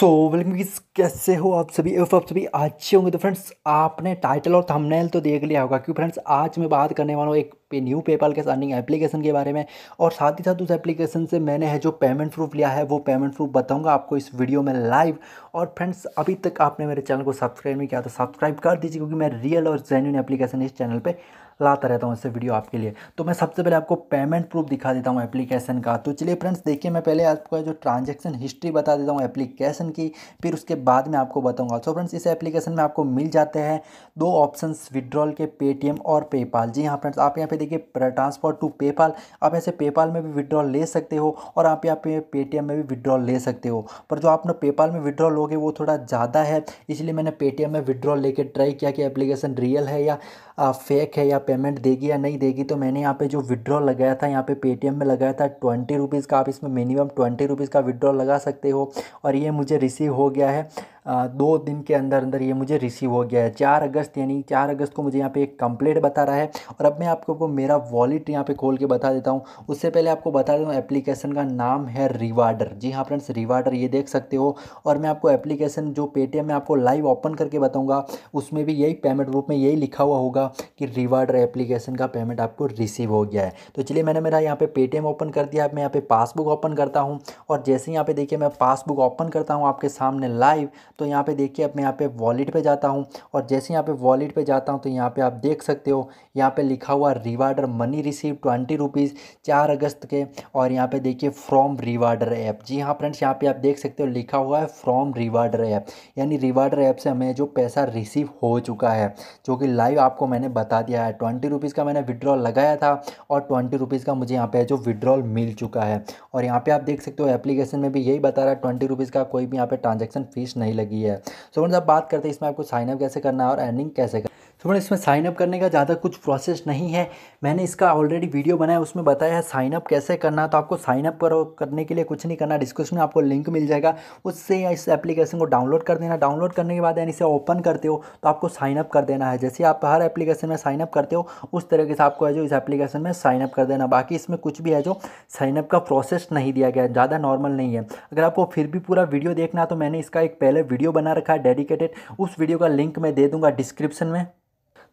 so welcome कैसे हो आप सभी एफ आप सभी अच्छे होंगे तो फ्रेंड्स आपने टाइटल और थंबनेल तो देख लिया होगा क्योंकि फ्रेंड्स आज मैं बात करने वाला हूँ एक पे न्यू पेपाल के अर्निंग एप्लीकेशन के बारे में और साथ ही साथ उस एप्लीकेशन से मैंने है जो पेमेंट प्रूफ लिया है वो पेमेंट प्रूफ बताऊँगा आपको इस वीडियो में लाइव और फ्रेंड्स अभी तक आपने मेरे चैनल को सब्सक्राइब नहीं किया तो सब्सक्राइब कर दीजिए क्योंकि मैं रियल और जेन्यून एप्लीकेशन इस चैनल पर लाता रहता हूँ इससे वीडियो आपके लिए तो मैं सबसे पहले आपको पेमेंट प्रूफ दिखा देता हूँ एप्लीकेशन का तो चलिए फ्रेंड्स देखिए मैं पहले आपको जो ट्रांजेक्शन हिस्ट्री बता देता हूँ एप्लीकेशन की फिर उसके बाद में आपको बताऊँगा सो फ्रेंड्स इस एप्लीकेशन में आपको मिल जाते हैं दो ऑप्शन विड्रॉल के पेटीएम और पेपाल जी हाँ फ्रेंड्स आप यहाँ पे देखिए ट्रांसफर टू पेपाल आप ऐसे पेपाल में भी विड्रॉल ले सकते हो और आप यहाँ पे पेटीएम में भी विड्रॉल ले सकते हो पर जो आपने पेपाल में विड्रॉल लोगे वो थोड़ा ज़्यादा है इसलिए मैंने पेटीएम में विड्रॉल लेके ट्राई किया कि एप्लीकेशन रियल है या फेक है या पेमेंट देगी या नहीं देगी तो मैंने यहाँ पे जो विड्रॉ लगाया था यहाँ पे पेटीएम में लगाया था ट्वेंटी रुपीज़ का आप इसमें मिनिमम ट्वेंटी रुपीज़ का विड्रॉ लगा सकते हो और ये मुझे रिसीव हो गया है दो दिन के अंदर अंदर ये मुझे रिसीव हो गया है चार अगस्त यानी चार अगस्त को मुझे यहाँ पे एक कंप्लेट बता रहा है और अब मैं आपको को मेरा वॉलेट यहाँ पे खोल के बता देता हूँ उससे पहले आपको बता दूँ एप्लीकेशन का नाम है रिवार्डर जी हाँ फ्रेंड्स रिवार्डर ये देख सकते हो और मैं आपको एप्लीकेशन जो पेटीएम में आपको लाइव ओपन करके बताऊँगा उसमें भी यही पेमेंट रूप में यही लिखा हुआ होगा दिखेगा कि रिवार्ड एप्लीकेशन का पेमेंट आपको रिसीव हो गया है तो चलिए मैंने मेरा यहाँ पे पेटीएम ओपन कर दिया मैं यहाँ पे पासबुक ओपन करता हूँ और जैसे यहाँ पे देखिए मैं पासबुक ओपन करता हूँ आपके सामने लाइव तो यहाँ पे देखिए अब मैं यहाँ पे वॉलेट पर जाता हूँ और जैसे यहाँ पे वॉलेट पर जाता हूँ तो यहाँ पे आप देख सकते हो यहाँ पे लिखा हुआ Rewarder money receive twenty rupees चार अगस्त के और यहाँ पे देखिए फ्रॉम रिवार्डर ऐप जी हाँ फ्रेंड्स यहाँ पे आप देख सकते हो लिखा हुआ है फ्रॉम रिवार्डर ऐप यानी रिवार्डर ऐप से हमें जो पैसा रिसीव हो चुका है जो कि लाइव आपको मैंने बता दिया है ट्वेंटी रुपीज़ का मैंने विड्रॉल लगाया था और ट्वेंटी रुपीज़ का मुझे यहाँ पे जो विड्रॉल मिल चुका है और यहाँ पे आप देख सकते हो एप्लीकेशन में भी यही बता रहा है ट्वेंटी रुपीज़ का कोई भी यहाँ पे ट्रांजेक्शन फीस नहीं लगी है सो so, आप बात करते हैं इसमें आपको साइनअप कैसे करना है और अर्निंग कैसे करना तो मैंने इसमें साइनअप करने का ज़्यादा कुछ प्रोसेस नहीं है मैंने इसका ऑलरेडी वीडियो बनाया उसमें बताया है साइनअप कैसे करना है तो आपको साइनअप करो करने के लिए कुछ नहीं करना डिस्क्रिप्शन में आपको लिंक मिल जाएगा उससे इस एप्लीकेशन को डाउनलोड कर देना डाउनलोड करने के बाद यानी इसे ओपन करते हो तो आपको साइनअप कर देना है जैसे आप हर एप्लीकेशन में साइनअप करते हो उस तरीके से आपको है जो इस एप्लीकेशन में साइनअप कर देना बाकी इसमें कुछ भी है जो साइनअप का प्रोसेस नहीं दिया गया ज़्यादा नॉर्मल नहीं है अगर आपको फिर भी पूरा वीडियो देखना है तो मैंने इसका एक पहले वीडियो बना रखा है डेडिकेटेड उस वीडियो का लिंक मैं दे दूँगा डिस्क्रिप्शन में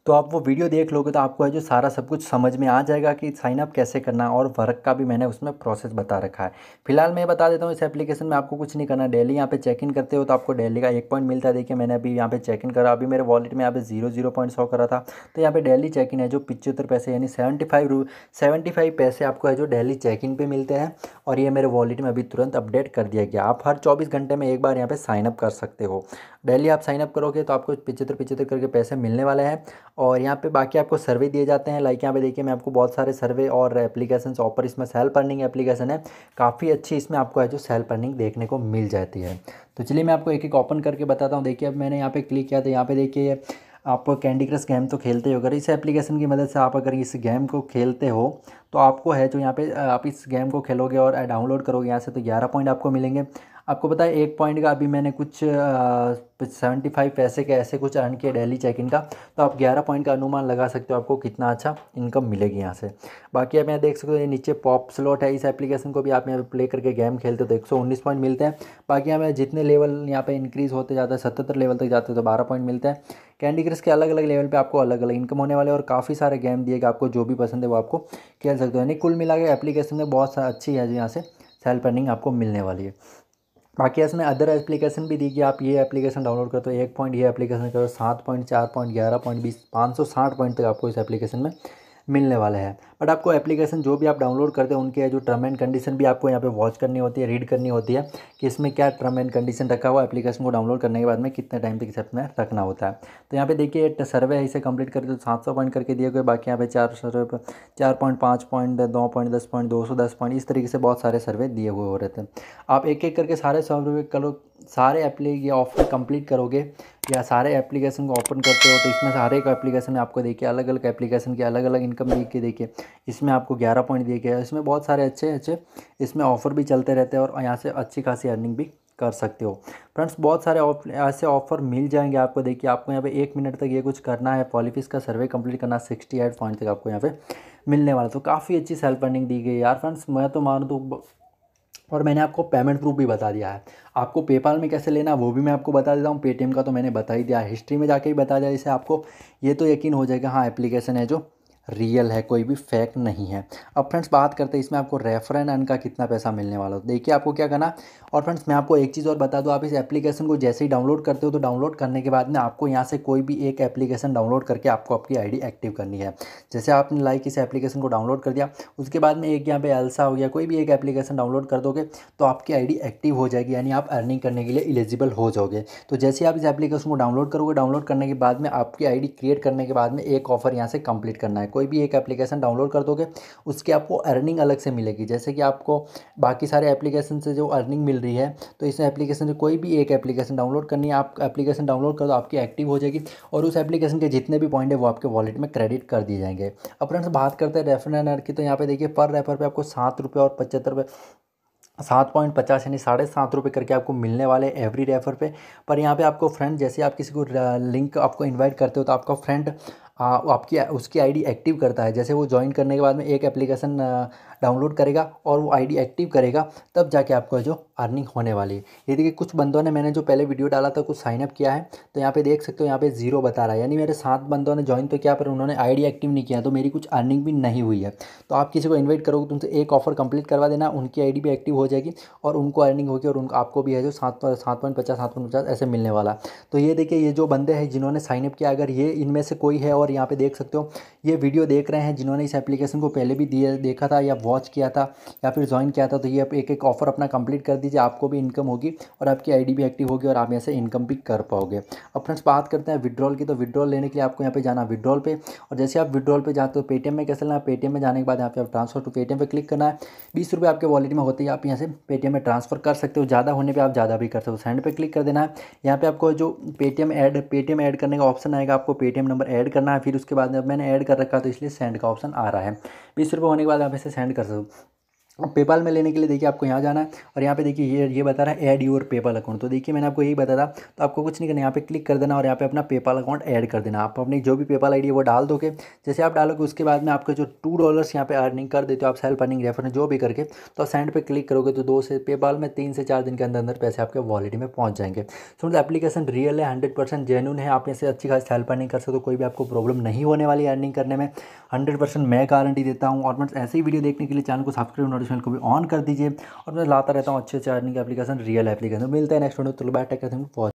तो आप वो वीडियो देख लोगे तो आपको है जो सारा सब कुछ समझ में आ जाएगा कि साइनअप कैसे करना और वर्क का भी मैंने उसमें प्रोसेस बता रखा है फिलहाल मैं बता देता हूँ इस एप्लीकेशन में आपको कुछ नहीं करना डेली यहाँ पे चेक इन करते हो तो आपको डेली का एक पॉइंट मिलता है देखिए मैंने अभी यहाँ पे चेक इन करा अभी मेरे वॉलेट में यहाँ पे जीरो जीरो पॉइंट सौ करा था तो यहाँ पे डेली चेक इन है जो पिचहत्तर पैसे यानी सेवेंटी फाइव रू सेवेंटी फाइव पैसे आपको है जो डेली चेक इन पे मिलते हैं और ये मेरे वॉलेट में अभी तुरंत अपडेट कर दिया गया आप हर चौबीस घंटे में एक बार यहाँ पर साइनअप कर सकते हो डेली आप साइनअप करोगे तो आपको पिछहत्तर पिछहत्तर करके पैसे मिलने वाले हैं और यहाँ पे बाकी आपको सर्वे दिए जाते हैं लाइक यहाँ पे देखिए मैं आपको बहुत सारे सर्वे और एप्लीकेशन ऑफर इसमें सेल्फ अर्निंग एप्लीकेशन है काफ़ी अच्छी इसमें आपको है जो सेल्फ अर्निंग देखने को मिल जाती है तो चलिए मैं आपको एक एक ओपन करके बताता हूँ देखिए अब मैंने यहाँ पे क्लिक किया तो यहाँ पे देखिए आप कैंडी क्रश गेम तो खेलते हो अगर इस एप्लीकेशन की मदद से आप अगर इस गेम को खेलते हो तो आपको है जो यहाँ पे आप इस गेम को खेलोगे और डाउनलोड करोगे यहाँ से तो ग्यारह पॉइंट आपको मिलेंगे आपको पता है एक पॉइंट का अभी मैंने कुछ सेवेंटी फाइव पैसे के ऐसे कुछ अर्न किया डेली चेक इन का तो आप ग्यारह पॉइंट का अनुमान लगा सकते हो आपको कितना अच्छा इनकम मिलेगी यहाँ से बाकी आप यहाँ देख सकते हो ये नीचे पॉप स्लॉट है इस एप्लीकेशन को भी आप यहाँ पे प्ले करके गेम खेलते हो तो एक सौ उन्नीस पॉइंट मिलते हैं बाकी यहाँ पर जितने लेवल यहाँ पर इंक्रीज़ होते जाते हैं सतहत्तर लेवल तक जाते हैं तो बारह पॉइंट मिलते हैं कैंडी क्रश के अलग अलग लेवल पर आपको अलग अलग इनकम होने वाले और काफ़ी सारे गेम दिए गए आपको जो भी पसंद है वो आपको खेल सकते हो यानी कुल मिला के एप्लीकेशन में बहुत अच्छी है यहाँ से सेल्फ अर्निंग आपको मिलने वाली है बाकी इसमें अदर एप्लीकेशन भी दी कि आप ये एप्लीकेशन डाउनलोड करो तो एक पॉइंट ये एप्लीकेशन करो सात पॉइंट चार पॉइंट ग्यारह पॉइंट बीस पाँच सौ साठ पॉइंट तक आपको इस एप्लीकेशन में मिलने वाला है बट आपको एप्लीकेशन जो भी आप डाउनलोड करते हैं उनके जो टर्म एंड कंडीशन भी आपको यहाँ पे वॉच करनी होती है रीड करनी होती है कि इसमें क्या टर्म एंड कंडीशन रखा हुआ एप्लीकेशन को डाउनलोड करने के बाद में कितने टाइम तक इसे में रखना होता है तो यहाँ पे देखिए सर्वे है इसे कंप्लीट करके तो सात सौ पॉइंट करके दिए गए बाकी यहाँ पे चार सर्वे पर चार पॉइंट पाँच पॉइंट दो पॉइंट दस पॉइंट दो सौ दस पॉइंट इस तरीके से बहुत सारे सर्वे दिए हुए हो रहे थे आप एक एक करके सारे सर्वे करो सारे एप्ली ये ऑफर कंप्लीट करोगे या सारे एप्लीकेशन को ओपन करते हो तो इसमें सारे का एप्लीकेशन आपको देखिए अलग अलग एप्लीकेशन की अलग अलग इनकम देख के देखिए इसमें आपको ग्यारह पॉइंट दिए गए इसमें बहुत सारे अच्छे अच्छे इसमें ऑफर भी चलते रहते हैं और यहाँ से अच्छी खासी अर्निंग भी कर सकते हो फ्रेंड्स बहुत सारे ऐसे ऑफर मिल जाएंगे आपको देखिए आपको यहाँ पे एक मिनट तक ये कुछ करना है पॉलिफिस का सर्वे कंप्लीट करना सिक्सटी एट पॉइंट तक आपको यहाँ पे मिलने वाला तो काफ़ी अच्छी सेल्फ अर्निंग दी गई यार फ्रेंड्स मैं तो मानूँ तो और मैंने आपको पेमेंट प्रूफ भी बता दिया है आपको पेपाल में कैसे लेना वो भी मैं आपको बता देता हूँ पेटीएम का तो मैंने बता ही दिया हिस्ट्री में जाके ही बता दिया जैसे आपको ये तो यकीन हो जाएगा हाँ एप्लीकेशन है जो रियल है कोई भी फैक्ट नहीं है अब फ्रेंड्स बात करते हैं इसमें आपको रेफर एंड अर्न का कितना पैसा मिलने वाला हो देखिए आपको क्या करना और फ्रेंड्स मैं आपको एक चीज़ और बता दूँ आप इस एप्लीकेशन को जैसे ही डाउनलोड करते हो तो डाउनलोड करने के बाद में आपको यहाँ से कोई भी एक एप्लीकेशन डाउनलोड करके आपको आपकी आई एक्टिव करनी है जैसे आपने लाइक इस एप्लीकेशन को डाउनलोड कर दिया उसके बाद में एक यहाँ पे एल्सा हो गया कोई भी एक एप्लीकेशन डाउनलोड कर दोगे तो आपकी आई एक्टिव हो जाएगी यानी आप अर्निंग करने के लिए एलिजिबल हो जाओगे तो जैसे आप इस एप्लीकेशन को डाउनलोड करोगे डाउनलोड करने के बाद में आपकी आई क्रिएट करने के बाद में एक ऑफर यहाँ से कंप्लीट करना है कोई भी एक एप्लीकेशन डाउनलोड कर दोगे उसकी आपको अर्निंग अलग से मिलेगी जैसे कि आपको बाकी सारे एप्लीकेशन से जो अर्निंग मिल रही है तो इस एप्लीकेशन से कोई भी एक एप्लीकेशन डाउनलोड करनी है आप एप्लीकेशन डाउनलोड कर दो आपकी एक्टिव हो जाएगी और उस एप्लीकेशन के जितने भी पॉइंट है वो आपके वॉलेट में क्रेडिट कर दिए जाएंगे अब फ्रेंड्स बात करते हैं रेफर एंड की तो यहाँ पे देखिए पर रेफर पर आपको सात रुपये और पचहत्तर रुपये सात पॉइंट पचास यानी साढ़े सात रुपये करके आपको मिलने वाले एवरी रेफर पे पर यहाँ पे आपको फ्रेंड जैसे आप किसी को लिंक आपको इनवाइट करते हो तो आपका फ्रेंड आ, आपकी उसकी आईडी एक्टिव करता है जैसे वो ज्वाइन करने के बाद में एक एप्लीकेशन डाउनलोड करेगा और वो आईडी एक्टिव करेगा तब जाके आपको जो अर्निंग होने वाली है ये देखिए कुछ बंदों ने मैंने जो पहले वीडियो डाला था कुछ साइनअप किया है तो यहाँ पे देख सकते हो यहाँ पे जीरो बता रहा है यानी मेरे सात बंदों ने ज्वाइन तो किया पर उन्होंने आईडी एक्टिव नहीं किया तो मेरी कुछ अर्निंग भी नहीं हुई है तो आप किसी को इन्वाइट करोगे तुमसे एक ऑफर कंप्लीट करवा देना उनकी आई भी एक्टिव हो जाएगी और उनको अर्निंग होगी और उनको आपको भी है जो सात सात पॉइंट पचास सात पॉइंट पचास ऐसे मिलने वाला तो ये देखिए ये जो बंदे हैं जिन्होंने साइनअप किया अगर ये इनमें से कोई है और और यहाँ पे देख सकते हो ये वीडियो देख रहे हैं जिन्होंने इस एप्लीकेशन को पहले भी दिया देखा था या वॉच किया था या फिर ज्वाइन किया था तो ये आप एक एक ऑफर अपना कंप्लीट कर दीजिए आपको भी इनकम होगी और आपकी आईडी भी एक्टिव होगी और आप यहाँ से इनकम भी कर पाओगे अब फ्रेंड्स बात करते हैं विड्रॉल की तो विड्रॉल लेने के लिए आपको यहाँ पर जाना विड्रॉल पर और जैसे आप विड्रॉल पर जाते हो पेटीएम में कैसे लेना पेटीएम में जाने के बाद यहाँ पे आप ट्रांसफर टू पेटीएम पर क्लिक करना है बीस आपके वॉलेट में होते ही आप यहाँ से पेटीएम में ट्रांसफर कर सकते हो ज़्यादा होने पर आप ज़्यादा भी कर सकते हो सेंड पर क्लिक कर देना है यहाँ पर आपको जो पेटीएम एड पेटीएम एड करने का ऑप्शन आएगा आपको पेटीएम नंबर एड करना करना है फिर उसके बाद में मैंने ऐड कर रखा तो इसलिए सेंड का ऑप्शन आ रहा है बीस रुपये होने के बाद आप इसे सेंड कर पेपाल में लेने के लिए देखिए आपको यहाँ जाना है और यहाँ पे देखिए ये ये बता रहा है ऐड योर पेपाल अकाउंट तो देखिए मैंने आपको यही बताया था तो आपको कुछ नहीं करना यहाँ पे क्लिक कर देना और यहाँ पे अपना पेपाल अकाउंट ऐड कर देना आप अपनी जो भी पेपाल आईडी है वो डाल दोगे जैसे आप डालोगे उसके बाद में आपके जो टू डॉलर्स यहाँ पे अर्निंग कर देते हो आप सेल्फ अर्निंग रेफर जो भी करके तो आप सेंड पर क्लिक करोगे तो दो से पेपाल में तीन से चार दिन के अंदर अंदर पैसे आपके वॉलेट में पहुँच जाएंगे सो मतलब एप्लीकेशन रियल है हंड्रेड परसेंट जेन्यून है आप इसे अच्छी खास सेल्फ अर्निंग कर सकते हो कोई भी आपको प्रॉब्लम नहीं होने वाली अर्निंग करने में हंड्रेड परसेंट मैं गारंटी देता हूँ और मैं मतलब ऐसे ही वीडियो देखने के लिए चैनल को सब्सक्राइब नोटिफिकेशन को भी ऑन कर दीजिए और मैं लाता रहता हूँ अच्छे अच्छे अर्निंग एप्लीकेशन रियल एप्लीकेशन मिलते हैं नेक्स्ट वीडियो तो बाय करते हैं